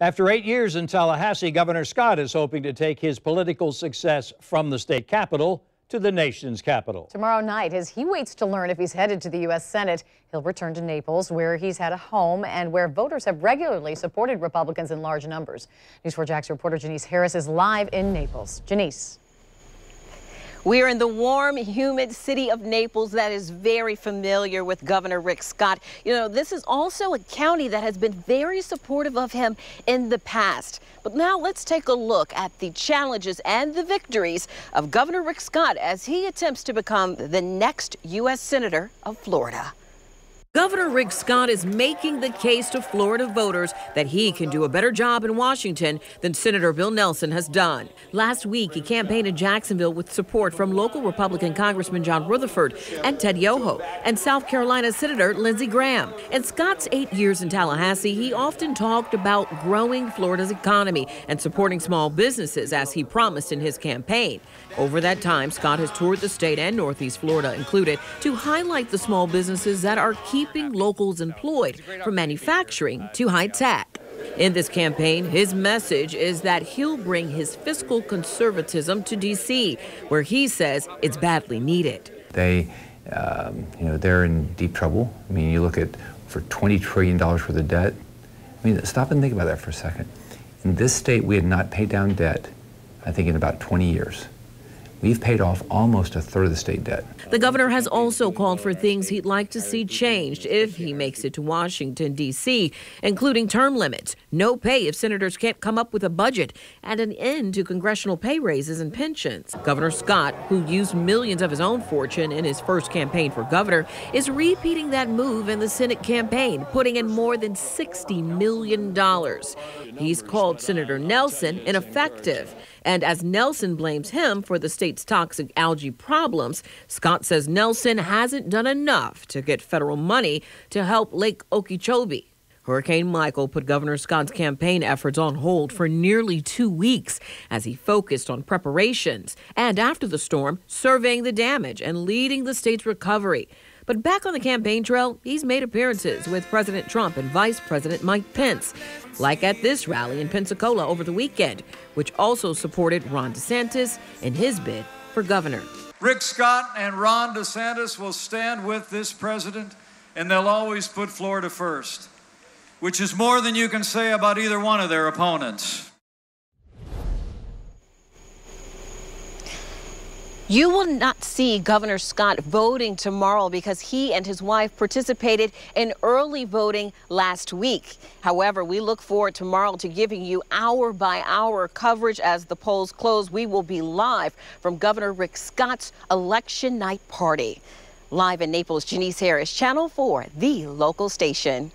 After eight years in Tallahassee, Governor Scott is hoping to take his political success from the state capital to the nation's capital. Tomorrow night, as he waits to learn if he's headed to the U.S. Senate, he'll return to Naples, where he's had a home and where voters have regularly supported Republicans in large numbers. News 4 Jack's reporter Janice Harris is live in Naples. Janice. We are in the warm, humid city of Naples that is very familiar with Governor Rick Scott. You know, this is also a county that has been very supportive of him in the past. But now let's take a look at the challenges and the victories of Governor Rick Scott as he attempts to become the next U.S. Senator of Florida. Governor Rick Scott is making the case to Florida voters that he can do a better job in Washington than Senator Bill Nelson has done. Last week, he campaigned in Jacksonville with support from local Republican Congressman John Rutherford and Ted Yoho and South Carolina Senator Lindsey Graham. In Scott's eight years in Tallahassee, he often talked about growing Florida's economy and supporting small businesses as he promised in his campaign. Over that time, Scott has toured the state and Northeast Florida included to highlight the small businesses that are key keeping locals employed from manufacturing to high tech. In this campaign, his message is that he'll bring his fiscal conservatism to D.C., where he says it's badly needed. They, um, you know, they're in deep trouble. I mean, you look at for $20 trillion worth of debt. I mean, stop and think about that for a second. In this state, we had not paid down debt, I think, in about 20 years. We've paid off almost a third of the state debt. The governor has also called for things he'd like to see changed if he makes it to Washington, D.C., including term limits, no pay if senators can't come up with a budget, and an end to congressional pay raises and pensions. Governor Scott, who used millions of his own fortune in his first campaign for governor, is repeating that move in the Senate campaign, putting in more than $60 million. He's called Senator Nelson ineffective, and as Nelson blames him for the state state's toxic algae problems, Scott says Nelson hasn't done enough to get federal money to help Lake Okeechobee. Hurricane Michael put Governor Scott's campaign efforts on hold for nearly two weeks as he focused on preparations and, after the storm, surveying the damage and leading the state's recovery. But back on the campaign trail, he's made appearances with President Trump and Vice President Mike Pence, like at this rally in Pensacola over the weekend, which also supported Ron DeSantis in his bid for governor. Rick Scott and Ron DeSantis will stand with this president, and they'll always put Florida first, which is more than you can say about either one of their opponents. You will not see Governor Scott voting tomorrow because he and his wife participated in early voting last week. However, we look forward tomorrow to giving you hour by hour coverage as the polls close. We will be live from Governor Rick Scott's election night party. Live in Naples, Janice Harris, Channel 4, the local station.